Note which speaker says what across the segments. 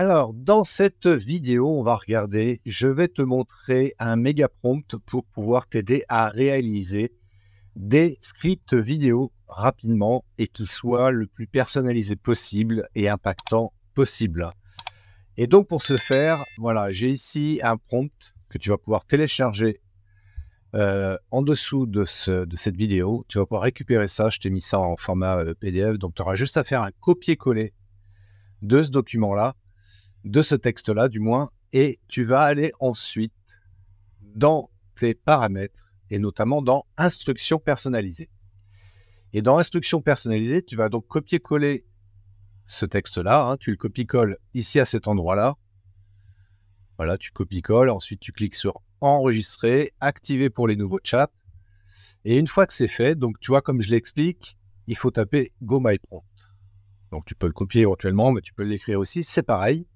Speaker 1: Alors, dans cette vidéo, on va regarder, je vais te montrer un méga prompt pour pouvoir t'aider à réaliser des scripts vidéo rapidement et qui soient le plus personnalisés possible et impactant possible. Et donc, pour ce faire, voilà, j'ai ici un prompt que tu vas pouvoir télécharger euh, en dessous de, de, cette vidéo. Tu vas pouvoir récupérer ça. Je t'ai mis ça en format euh, PDF. Donc, tu auras juste à faire un copier-coller de ce document-là de ce texte-là, du moins, et tu vas aller ensuite dans tes paramètres et notamment dans instructions personnalisées. Et dans instructions personnalisées, tu vas donc copier-coller ce texte-là, hein, tu le copies-colles ici à cet endroit-là. Voilà, tu copies-colles, ensuite tu cliques sur enregistrer, activer pour les nouveaux chats. Et une fois que c'est fait, donc tu vois, comme je l'explique, il faut taper Go My Prompt. Donc tu peux le copier éventuellement, mais tu peux l'écrire aussi, c'est pareil.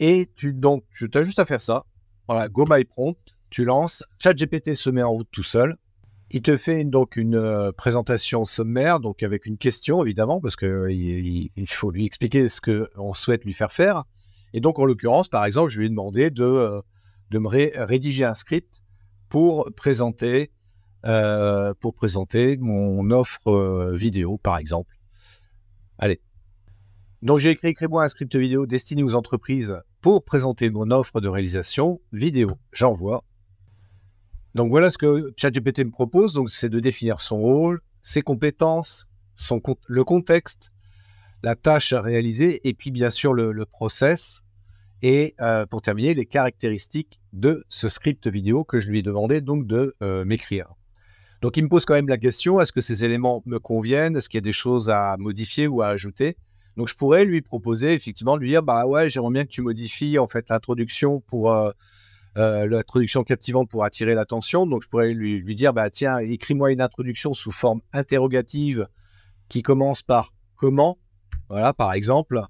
Speaker 1: Et tu, donc, tu as juste à faire ça. Voilà, Go My Prompt, tu lances, ChatGPT se met en route tout seul. Il te fait une, donc une euh, présentation sommaire, donc avec une question évidemment, parce qu'il euh, il faut lui expliquer ce qu'on souhaite lui faire faire. Et donc, en l'occurrence, par exemple, je lui ai demandé de, euh, de me rédiger un script pour présenter, pour présenter mon offre vidéo, par exemple. Allez, donc j'ai écrit Écris-moi un script vidéo destiné aux entreprises pour présenter mon offre de réalisation vidéo. J'envoie. Donc voilà ce que ChatGPT me propose, donc c'est de définir son rôle, ses compétences, son, le contexte, la tâche à réaliser, et puis bien sûr le, process, et euh, pour terminer, les caractéristiques de ce script vidéo que je lui ai demandé donc de euh, m'écrire. Donc il me pose quand même la question, est-ce que ces éléments me conviennent Est-ce qu'il y a des choses à modifier ou à ajouter donc je pourrais lui proposer effectivement de lui dire bah ouais j'aimerais bien que tu modifies en fait l'introduction pour euh, euh, l'introduction captivante pour attirer l'attention. Donc je pourrais lui, lui dire bah tiens écris-moi une introduction sous forme interrogative qui commence par comment voilà par exemple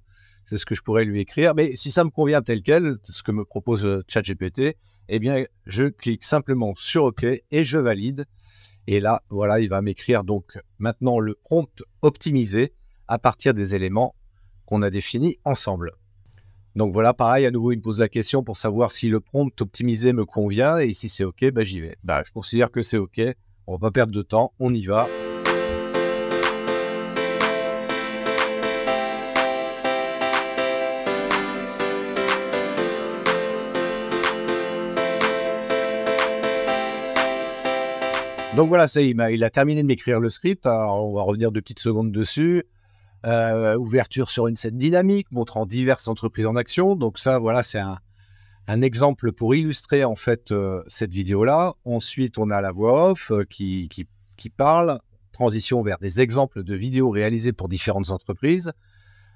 Speaker 1: c'est ce que je pourrais lui écrire. Mais si ça me convient tel quel ce que me propose euh, ChatGPT eh bien je clique simplement sur OK et je valide. Et là, voilà, il va m'écrire donc maintenant le prompt optimisé à partir des éléments qu'on a définis ensemble. Donc voilà, pareil, à nouveau, il me pose la question pour savoir si le prompt optimisé me convient et si c'est OK, bah, j'y vais. Bah, je considère que c'est OK, on ne va pas perdre de temps, on y va. Donc voilà, ça il a terminé de m'écrire le script. Alors on va revenir deux petites secondes dessus. Euh, ouverture sur une scène dynamique, montrant diverses entreprises en action. Donc ça, voilà, c'est un, exemple pour illustrer en fait euh, cette vidéo-là. Ensuite, on a la voix off euh, qui, parle, transition vers des exemples de vidéos réalisées pour différentes entreprises.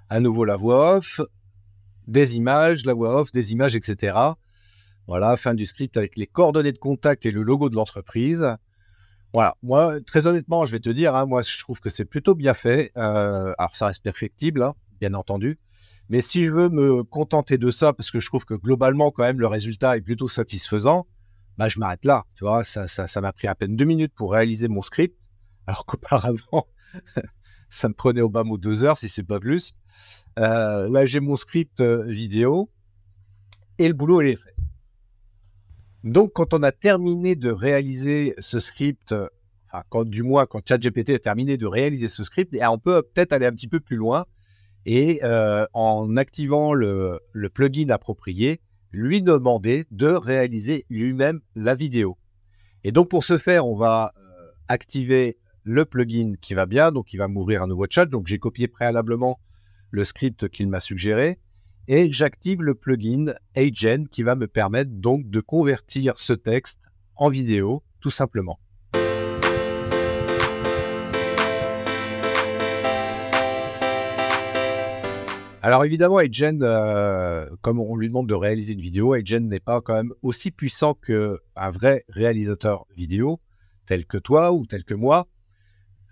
Speaker 1: À nouveau la voix off, des images, la voix off, des images, etc. Voilà, fin du script avec les coordonnées de contact et le logo de l'entreprise. Voilà, moi, très honnêtement, je vais te dire, hein, moi, je trouve que c'est plutôt bien fait. Euh, alors, ça reste perfectible, hein, bien entendu. Mais si je veux me contenter de ça, parce que je trouve que globalement, quand même, le résultat est plutôt satisfaisant, bah, je m'arrête là. Tu vois, ça m'a ça, m'a pris à peine deux minutes pour réaliser mon script, alors qu'auparavant, ça me prenait au bas mot deux heures, si c'est pas plus. Euh, là, j'ai mon script euh, vidéo et le boulot, il est fait. Donc, quand on a terminé de réaliser ce script, du moins quand ChatGPT a terminé de réaliser ce script, on peut peut-être aller un petit peu plus loin et euh, en activant le, le plugin approprié, lui demander de réaliser lui-même la vidéo. Et donc, pour ce faire, on va euh, activer le plugin qui va bien, donc il va m'ouvrir un nouveau chat. Donc, j'ai copié préalablement le script qu'il m'a suggéré et j'active le plugin Agen qui va me permettre donc de convertir ce texte en vidéo tout simplement. Alors évidemment, Agen, euh, comme on lui demande de réaliser une vidéo, Agen n'est pas quand même aussi puissant qu'un vrai réalisateur vidéo, tel que toi ou tel que moi.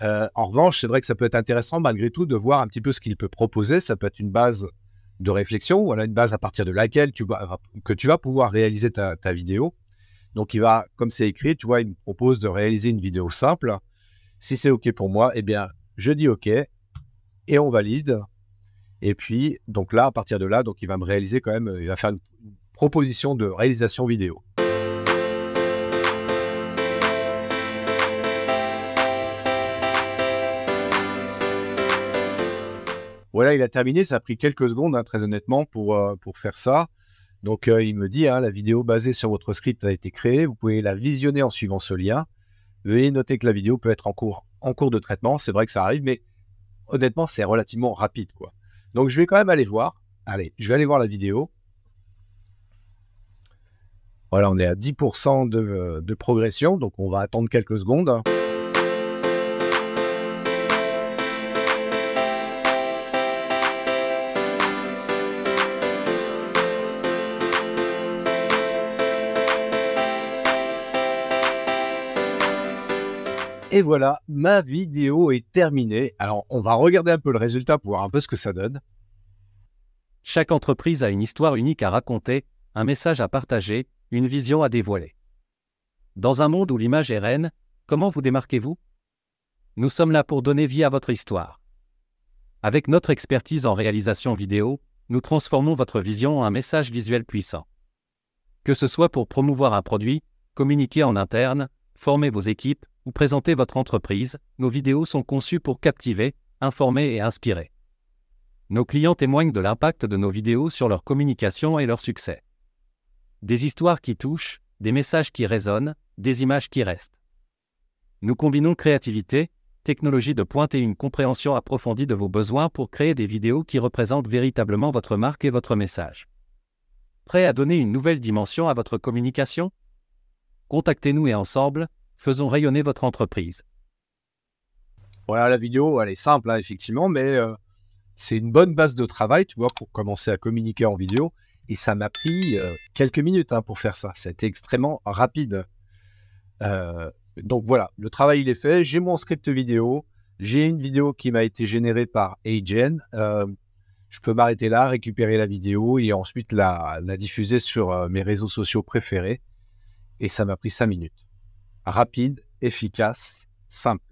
Speaker 1: Euh, en revanche, c'est vrai que ça peut être intéressant malgré tout de voir un petit peu ce qu'il peut proposer. Ça peut être une base de réflexion, voilà une base à partir de laquelle tu vas, que tu vas pouvoir réaliser ta, vidéo. Donc, il va, comme c'est écrit, tu vois, il me propose de réaliser une vidéo simple. Si c'est OK pour moi, eh bien, je dis OK et on valide. Et puis, donc là, à partir de là, donc il va me réaliser quand même, euh, il va faire une proposition de réalisation vidéo. Voilà, il a terminé. Ça a pris quelques secondes, hein, très honnêtement, euh, pour, faire ça. Donc, euh, il me dit hein, la vidéo basée sur votre script a été créée. Vous pouvez la visionner en suivant ce lien. Veuillez noter que la vidéo peut être en cours, en cours de traitement. C'est vrai que ça arrive, mais honnêtement, c'est relativement rapide. quoi. Donc, je vais quand même aller voir. Allez, je vais aller voir la vidéo. Voilà, on est à 10% euh, de progression, donc on va attendre quelques secondes. Hein. Et voilà, ma
Speaker 2: vidéo est terminée. Alors, on va regarder un peu le résultat pour voir un peu ce que ça donne. Chaque entreprise a une histoire unique à raconter, un message à partager, une vision à dévoiler. Dans un monde où l'image est reine, comment vous démarquez-vous Nous sommes là pour donner vie à votre histoire. Avec notre expertise en réalisation vidéo, nous transformons votre vision en un message visuel puissant. Que ce soit pour promouvoir un produit, communiquer en interne, former vos équipes ou présenter votre entreprise, nos vidéos sont conçues pour captiver, informer et inspirer. Nos clients témoignent de l'impact de nos vidéos sur leur communication et leur succès. Des histoires qui touchent, des messages qui résonnent, des images qui restent. Nous combinons créativité, technologie de pointe et une compréhension approfondie de vos besoins pour créer des vidéos qui représentent véritablement votre marque et votre message. Prêt à donner une nouvelle dimension à votre communication Contactez-nous et ensemble, faisons rayonner votre entreprise.
Speaker 1: Voilà, la vidéo, elle est simple, hein, effectivement, mais euh, c'est une bonne base de travail, tu vois, pour commencer à communiquer en vidéo. Et ça m'a pris euh, quelques minutes hein, pour faire ça. C'était extrêmement rapide. Euh, donc voilà, le travail, il est fait. J'ai mon script vidéo. J'ai une vidéo qui m'a été générée par Agen. je peux m'arrêter là, récupérer la vidéo et ensuite la diffuser sur mes réseaux sociaux préférés et ça m'a pris cinq minutes. Rapide, efficace, simple.